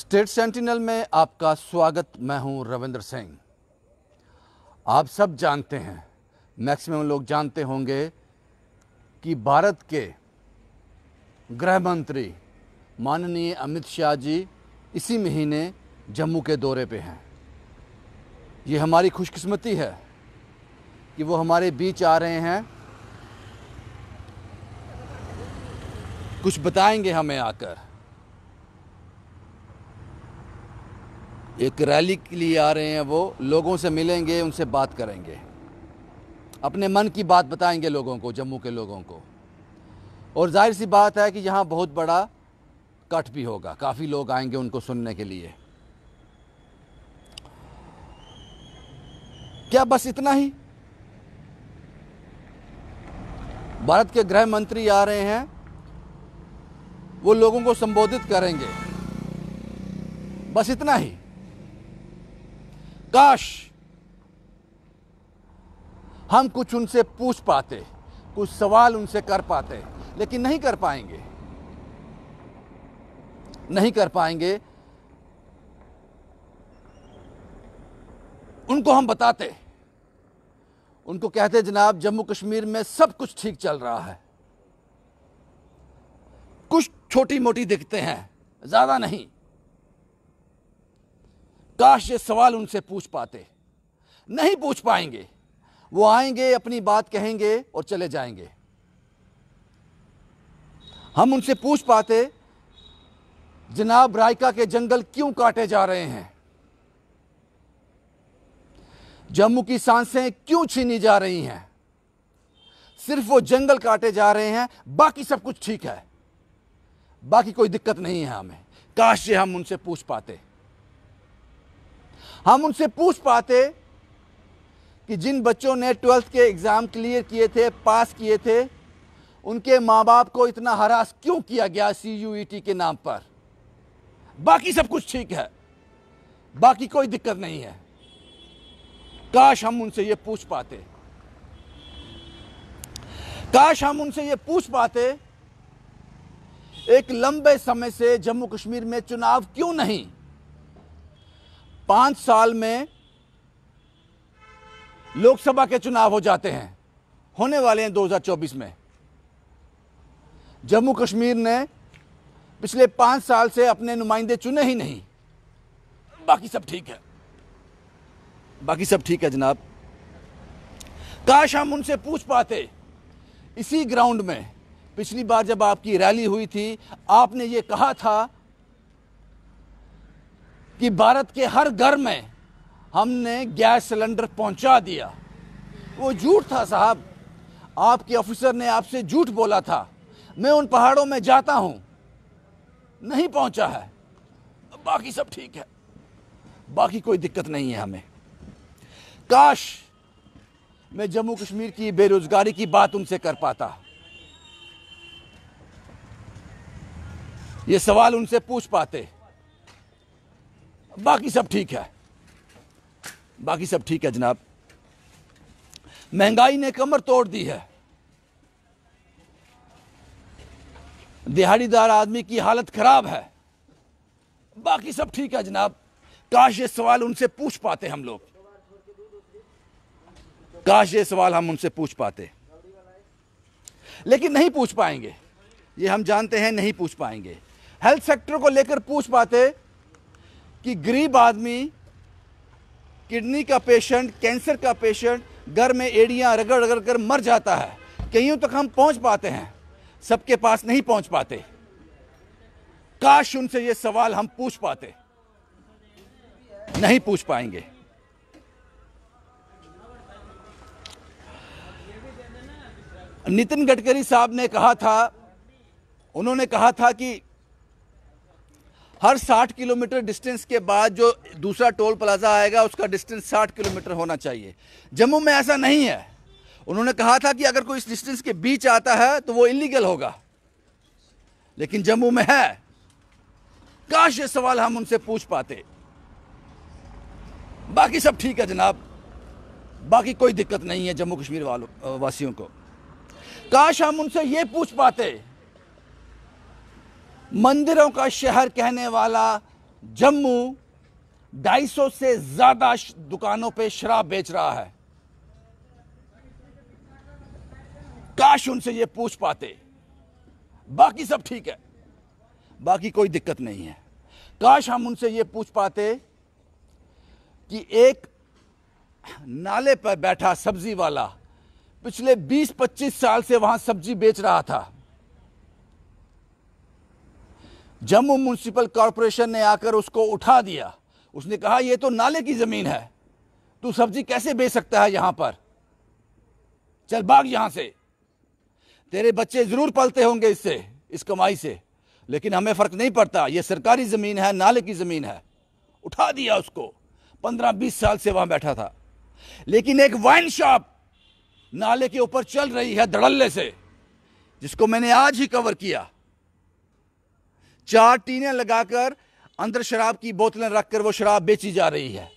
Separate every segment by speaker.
Speaker 1: state sentinel में आपका स्वागत मैं हूं रविंद्र सिंह आप सब जानते हैं मैक्सिमम लोग जानते होंगे कि भारत के गृह मंत्री माननीय अमित शाह जी इसी महीने जम्मू के दौरे पे हैं ये हमारी खुशकिस्मती है कि वो हमारे बीच आ रहे हैं कुछ बताएंगे हमें आकर एक रैली के लिए आ रहे हैं वो लोगों से मिलेंगे उनसे बात करेंगे अपने मन की बात बताएंगे लोगों को जम्मू के लोगों को और जाहिर सी बात है कि यहाँ बहुत बड़ा कट भी होगा काफ़ी लोग आएंगे उनको सुनने के लिए क्या बस इतना ही भारत के गृह मंत्री आ रहे हैं वो लोगों को संबोधित करेंगे बस इतना ही काश हम कुछ उनसे पूछ पाते कुछ सवाल उनसे कर पाते लेकिन नहीं कर पाएंगे नहीं कर पाएंगे उनको हम बताते उनको कहते जनाब जम्मू कश्मीर में सब कुछ ठीक चल रहा है कुछ छोटी मोटी दिखते हैं ज़्यादा नहीं काश ये सवाल उनसे पूछ पाते नहीं पूछ पाएंगे वो आएंगे अपनी बात कहेंगे और चले जाएंगे हम उनसे पूछ पाते जनाब रायका के जंगल क्यों काटे जा रहे हैं जम्मू की सांसें क्यों छीनी जा रही हैं सिर्फ वो जंगल काटे जा रहे हैं बाकी सब कुछ ठीक है बाकी कोई दिक्कत नहीं है हमें काश ये हम उनसे पूछ पाते हम उनसे पूछ पाते कि जिन बच्चों ने ट्वेल्थ के एग्ज़ाम क्लियर किए थे पास किए थे उनके माँ बाप को इतना हरास क्यों किया गया सी यू ई टी के नाम पर बाकी सब कुछ ठीक है बाकी कोई दिक्कत नहीं है काश हम उनसे ये पूछ पाते काश हम उनसे ये पूछ पाते एक लंबे समय से जम्मू कश्मीर में चुनाव क्यों नहीं पांच साल में लोकसभा के चुनाव हो जाते हैं होने वाले हैं 2024 में जम्मू कश्मीर ने पिछले पांच साल से अपने नुमाइंदे चुने ही नहीं बाकी सब ठीक है बाकी सब ठीक है जनाब काश हम उनसे पूछ पाते इसी ग्राउंड में पिछली बार जब आपकी रैली हुई थी आपने ये कहा था कि भारत के हर घर में हमने गैस सिलेंडर पहुंचा दिया वो झूठ था साहब आपके ऑफिसर ने आपसे झूठ बोला था मैं उन पहाड़ों में जाता हूं नहीं पहुंचा है बाकी सब ठीक है बाकी कोई दिक्कत नहीं है हमें काश मैं जम्मू कश्मीर की बेरोजगारी की बात उनसे कर पाता ये सवाल उनसे पूछ पाते बाकी सब ठीक है बाकी सब ठीक है जनाब महंगाई ने कमर तोड़ दी है दिहाड़ीदार आदमी की हालत खराब है बाकी सब ठीक है जनाब काश ये सवाल उनसे पूछ पाते हम लोग काश ये सवाल हम उनसे पूछ पाते लेकिन नहीं पूछ पाएंगे ये हम जानते हैं नहीं पूछ पाएंगे हेल्थ सेक्टर को लेकर पूछ पाते कि गरीब आदमी किडनी का पेशेंट कैंसर का पेशेंट घर में एड़ियाँ रगड़ रगड़ कर मर जाता है कहीं तक हम पहुंच पाते हैं सबके पास नहीं पहुंच पाते काश उनसे ये सवाल हम पूछ पाते नहीं पूछ पाएंगे नितिन गडकरी साहब ने कहा था उन्होंने कहा था कि हर 60 किलोमीटर डिस्टेंस के बाद जो दूसरा टोल प्लाजा आएगा उसका डिस्टेंस 60 किलोमीटर होना चाहिए जम्मू में ऐसा नहीं है उन्होंने कहा था कि अगर कोई इस डिस्टेंस के बीच आता है तो वो इलीगल होगा लेकिन जम्मू में है काश ये सवाल हम उनसे पूछ पाते बाकी सब ठीक है जनाब बाकी कोई दिक्कत नहीं है जम्मू कश्मीर वालों वासियों को काश हम उनसे ये पूछ पाते मंदिरों का शहर कहने वाला जम्मू 250 से ज़्यादा दुकानों पे शराब बेच रहा है काश उनसे ये पूछ पाते बाकी सब ठीक है बाकी कोई दिक्कत नहीं है काश हम उनसे ये पूछ पाते कि एक नाले पर बैठा सब्जी वाला पिछले 20-25 साल से वहां सब्जी बेच रहा था जम्मू म्यूनसिपल कॉरपोरेशन ने आकर उसको उठा दिया उसने कहा यह तो नाले की ज़मीन है तू सब्जी कैसे बेच सकता है यहाँ पर चल भाग यहाँ से तेरे बच्चे ज़रूर पलते होंगे इससे इस कमाई से लेकिन हमें फ़र्क नहीं पड़ता यह सरकारी ज़मीन है नाले की ज़मीन है उठा दिया उसको पंद्रह बीस साल से वहाँ बैठा था लेकिन एक वाइन शॉप नाले के ऊपर चल रही है धड़ल्ले से जिसको मैंने आज ही कवर किया चार टीने लगाकर अंदर शराब की बोतलें रखकर वो शराब बेची जा रही है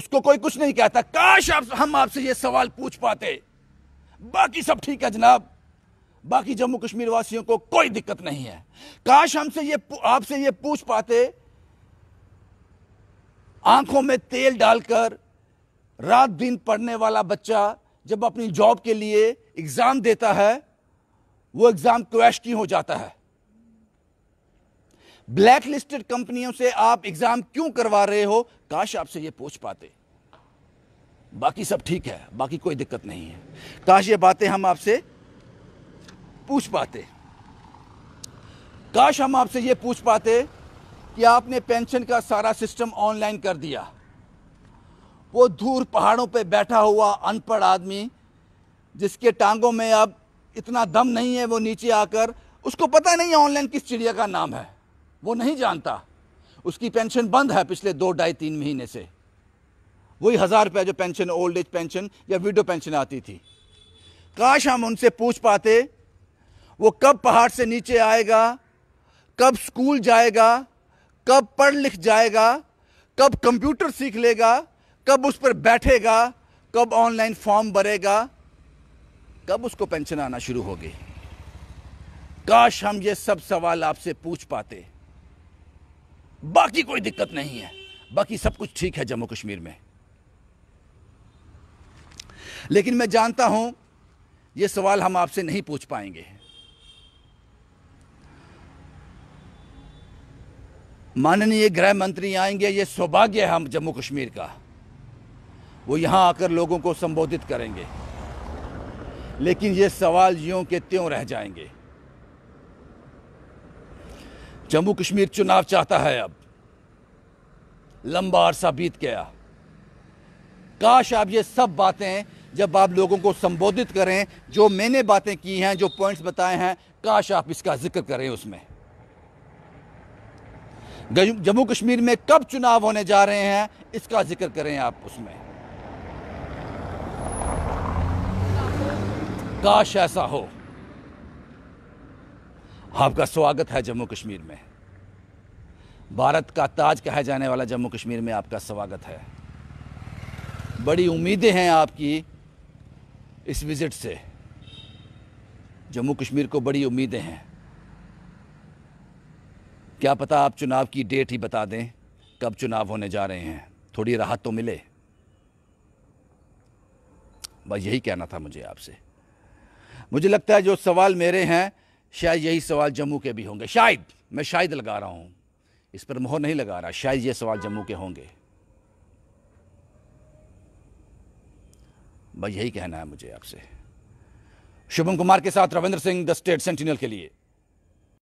Speaker 1: उसको कोई कुछ नहीं कहता काश आप हम आपसे ये सवाल पूछ पाते बाकी सब ठीक है जनाब बाकी जम्मू कश्मीर वासियों को कोई दिक्कत नहीं है काश हमसे ये आपसे ये पूछ पाते आंखों में तेल डालकर रात दिन पढ़ने वाला बच्चा जब अपनी जॉब के लिए एग्ज़ाम देता है वो एग्ज़ाम क्वेश्चन हो जाता है ब्लैक लिस्टेड कंपनियों से आप एग्जाम क्यों करवा रहे हो काश आपसे ये पूछ पाते बाकी सब ठीक है बाकी कोई दिक्कत नहीं है काश ये बातें हम आपसे पूछ पाते काश हम आपसे ये पूछ पाते कि आपने पेंशन का सारा सिस्टम ऑनलाइन कर दिया वो दूर पहाड़ों पे बैठा हुआ अनपढ़ आदमी जिसके टांगों में अब इतना दम नहीं है वो नीचे आकर उसको पता नहीं ऑनलाइन किस चिड़िया का नाम है वो नहीं जानता उसकी पेंशन बंद है पिछले दो ढाई तीन महीने से वही हज़ार रुपया जो पेंशन ओल्ड एज पेंशन या विडो पेंशन आती थी काश हम उनसे पूछ पाते वो कब पहाड़ से नीचे आएगा कब स्कूल जाएगा कब पढ़ लिख जाएगा कब कंप्यूटर सीख लेगा कब उस पर बैठेगा कब ऑनलाइन फॉर्म भरेगा कब उसको पेंशन आना शुरू होगी काश हम ये सब सवाल आपसे पूछ पाते बाकी कोई दिक्कत नहीं है बाकी सब कुछ ठीक है जम्मू कश्मीर में लेकिन मैं जानता हूं यह सवाल हम आपसे नहीं पूछ पाएंगे माननीय गृह मंत्री आएंगे ये सौभाग्य है हम जम्मू कश्मीर का वो यहां आकर लोगों को संबोधित करेंगे लेकिन ये सवाल यूं के त्यों रह जाएंगे जम्मू कश्मीर चुनाव चाहता है अब लंबा अरसा बीत गया काश आप ये सब बातें जब आप लोगों को संबोधित करें जो मैंने बातें की हैं जो पॉइंट्स बताए हैं काश आप इसका जिक्र करें उसमें जम्मू कश्मीर में कब चुनाव होने जा रहे हैं इसका जिक्र करें आप उसमें काश ऐसा हो आपका स्वागत है जम्मू कश्मीर में भारत का ताज कहा जाने वाला जम्मू कश्मीर में आपका स्वागत है बड़ी उम्मीदें हैं आपकी इस विज़िट से जम्मू कश्मीर को बड़ी उम्मीदें हैं क्या पता आप चुनाव की डेट ही बता दें कब चुनाव होने जा रहे हैं थोड़ी राहत तो मिले बस यही कहना था मुझे आपसे मुझे लगता है जो सवाल मेरे हैं शायद यही सवाल जम्मू के भी होंगे शायद मैं शायद लगा रहा हूँ इस पर मोहर नहीं लगा रहा शायद ये सवाल जम्मू के होंगे बस यही कहना है मुझे आपसे शुभम कुमार के साथ Ravindra Singh The State Sentinel के लिए